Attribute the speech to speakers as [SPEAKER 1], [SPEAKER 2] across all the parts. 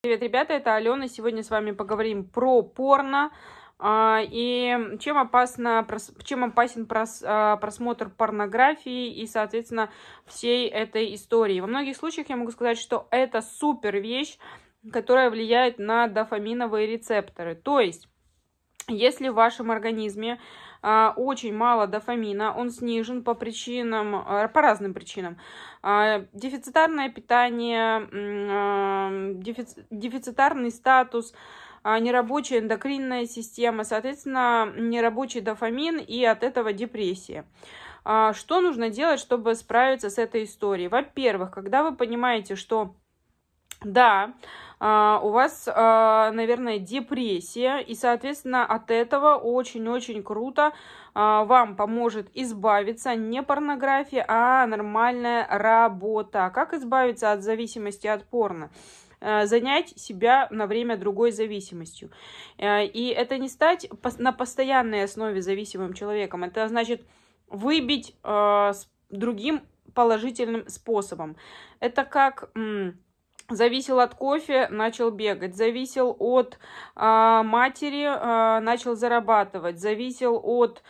[SPEAKER 1] Привет, ребята, это Алена. Сегодня с вами поговорим про порно. А, и чем, опасно, чем опасен а, просмотр порнографии и, соответственно, всей этой истории. Во многих случаях я могу сказать, что это супер вещь, которая влияет на дофаминовые рецепторы. То есть, если в вашем организме а, очень мало дофамина, он снижен по причинам, а, по разным причинам. А, дефицитарное питание, дефици, дефицитарный статус, нерабочая эндокринная система, соответственно, нерабочий дофамин и от этого депрессия. Что нужно делать, чтобы справиться с этой историей? Во-первых, когда вы понимаете, что да, а, у вас, а, наверное, депрессия, и, соответственно, от этого очень-очень круто а, вам поможет избавиться не порнография, а нормальная работа. Как избавиться от зависимости от порно? Э, занять себя на время другой зависимостью. Э, и это не стать на постоянной основе зависимым человеком. Это значит выбить э, другим положительным способом. Это как Зависел от кофе, начал бегать. Зависел от э, матери, э, начал зарабатывать. Зависел от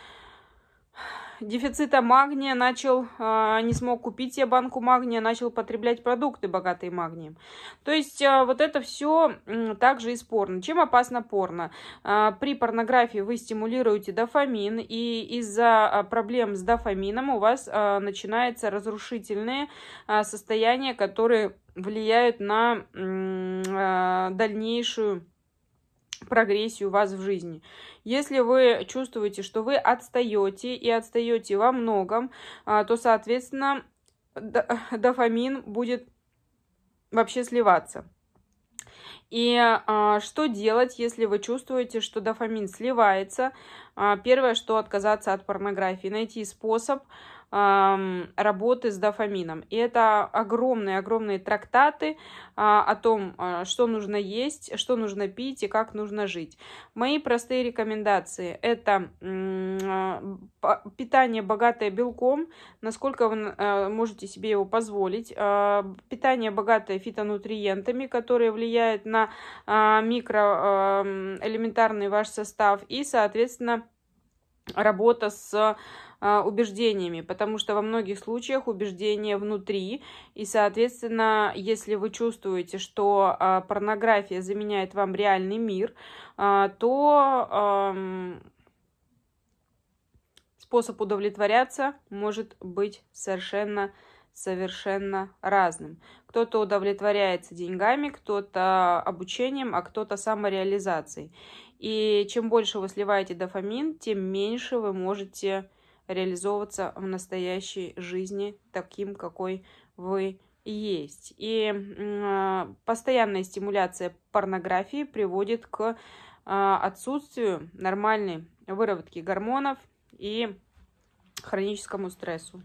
[SPEAKER 1] дефицита магния, начал, э, не смог купить себе банку магния, начал потреблять продукты, богатые магнием. То есть э, вот это все э, также из порно. Чем опасно порно? Э, при порнографии вы стимулируете дофамин, и из-за проблем с дофамином у вас э, начинаются разрушительные э, состояния, которые влияют на а, дальнейшую прогрессию вас в жизни. Если вы чувствуете, что вы отстаете и отстаете во многом, а, то, соответственно, дофамин будет вообще сливаться. И а, что делать, если вы чувствуете, что дофамин сливается? А, первое, что отказаться от порнографии, найти способ работы с дофамином. И это огромные-огромные трактаты а, о том, а, что нужно есть, что нужно пить и как нужно жить. Мои простые рекомендации – это а, питание богатое белком, насколько вы можете себе его позволить, питание богатое фитонутриентами, которые влияют на микроэлементарный ваш состав и, соответственно, работа с а, убеждениями, потому что во многих случаях убеждения внутри, и, соответственно, если вы чувствуете, что а, порнография заменяет вам реальный мир, а, то способ удовлетворяться может быть совершенно совершенно разным. Кто-то удовлетворяется деньгами, кто-то обучением, а кто-то самореализацией. И чем больше вы сливаете дофамин, тем меньше вы можете реализовываться в настоящей жизни таким, какой вы есть. И э, постоянная стимуляция порнографии приводит к э, отсутствию нормальной выработки гормонов и хроническому стрессу.